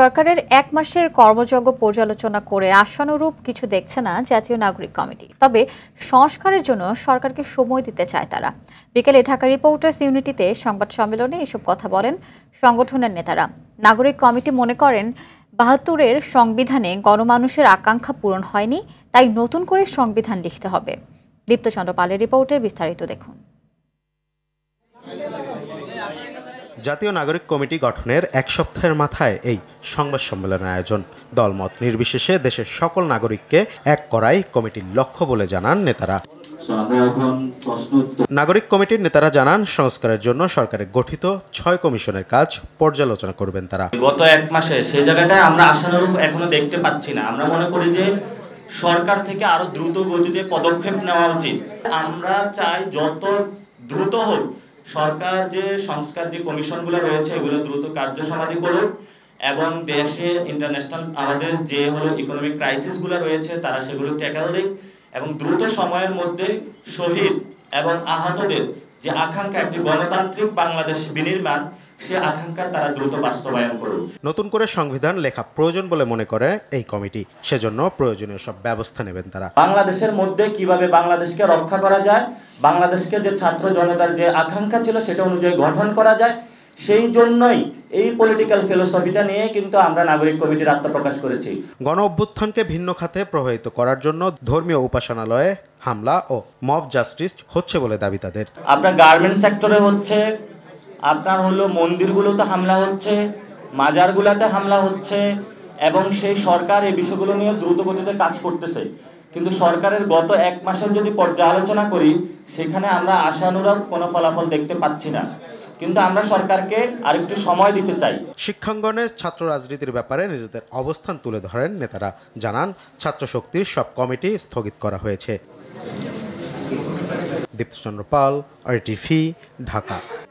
সরকারের এক মাসের কর্মযজ্ঞ পর্যালোচনা করে আশানুরূপ কিছু দেখছে না জাতীয় নাগরিক কমিটি তবে সংস্কারের জন্য সরকারকে সময় দিতে চায় তারা বিকেলে ঢাকা রিপোর্টার্স ইউনিটিতে সংবাদ সম্মেলনে এসব কথা বলেন সংগঠনের নেতারা নাগরিক কমিটি মনে করেন বাহাত্তরের সংবিধানে গণমানুষের আকাঙ্ক্ষা পূরণ হয়নি তাই নতুন করে সংবিধান লিখতে হবে দীপ্ত পালের রিপোর্টে বিস্তারিত দেখুন জাতীয় নাগরিক কমিটি গঠনের এক সপ্তাহের মাথায় এই সংবাদ সম্মেলনের আয়োজন দলমত নির্বিশেষে দেশের সকল নাগরিককে এক করাই কমিটির লক্ষ্য বলে জানান নেতারা নাগরিক কমিটির নেতারা জানান সংস্কারের জন্য সরকারের গঠিত ছয় কমিশনের কাজ পর্যালোচনা করবেন তারা গত এক মাসে সেই জায়গাটায় আমরা আশানুরূপ এখনো দেখতে পাচ্ছি না আমরা মনে করি যে সরকার থেকে আরো দ্রুত গতিতে পদক্ষেপ নেওয়া উচিত আমরা চাই যত দ্রুত হোক সরকার যে সংস্কার যে কমিশনগুলো রয়েছে এগুলো দ্রুত কার্য সমাধি করুক এবং দেশে ইন্টারন্যাশনাল আমাদের যে হলো ইকোনমিক ক্রাইসিসগুলো রয়েছে তারা সেগুলো ট্যাকেল দিক এবং দ্রুত সময়ের মধ্যে শহীদ এবং আহতদের যে আকাঙ্ক্ষা একটি গণতান্ত্রিক বাংলাদেশ বিনির্মাণ সে আকাঙ্ক্ষা তারা দ্রুত বাস্তবায়ন করুক নতুন করে সংবিধান লেখা প্রয়োজন বলে মনে করে এই কমিটি সেজন্য প্রয়োজনীয় সব ব্যবস্থা নেবেন তারা বাংলাদেশের মধ্যে কিভাবে বাংলাদেশকে রক্ষা করা যায় বাংলাদেশকে যে ছাত্র জনতার যে আকাঙ্ক্ষা ছিল সেটা অনুযায়ী গঠন করা যায় সেই জন্যই এই পলিটিক্যাল ফিলোসফিটা নিয়ে কিন্তু আমরা নাগরিক কমিটির আত্মপ্রকাশ করেছি গণ অভ্যুত্থানকে ভিন্ন খাতে প্রভাবিত করার জন্য ধর্মীয় উপাসনালয়ে হামলা ও মব জাস্টিস হচ্ছে বলে দাবি তাদের আপনার গার্মেন্ট সেক্টরে হচ্ছে আপনার হলো মন্দিরগুলোতে হামলা হচ্ছে মাজারগুলোতে হামলা হচ্ছে এবং সেই সরকার এই বিষয়গুলো নিয়ে দ্রুত গতিতে কাজ করতেছে কিন্তু সরকারের গত এক মাসের যদি পর্যালোচনা করি সেখানে আমরা আশানুরূপ কোনো ফলাফল দেখতে পাচ্ছি না কিন্তু আমরা সরকারকে আরেকটু সময় দিতে চাই শিক্ষাঙ্গনে ছাত্র রাজনীতির ব্যাপারে নিজেদের অবস্থান তুলে ধরেন নেতারা জানান ছাত্র শক্তির সব কমিটি স্থগিত করা হয়েছে দীপ্তচন্দ্র পাল আরটিভি ঢাকা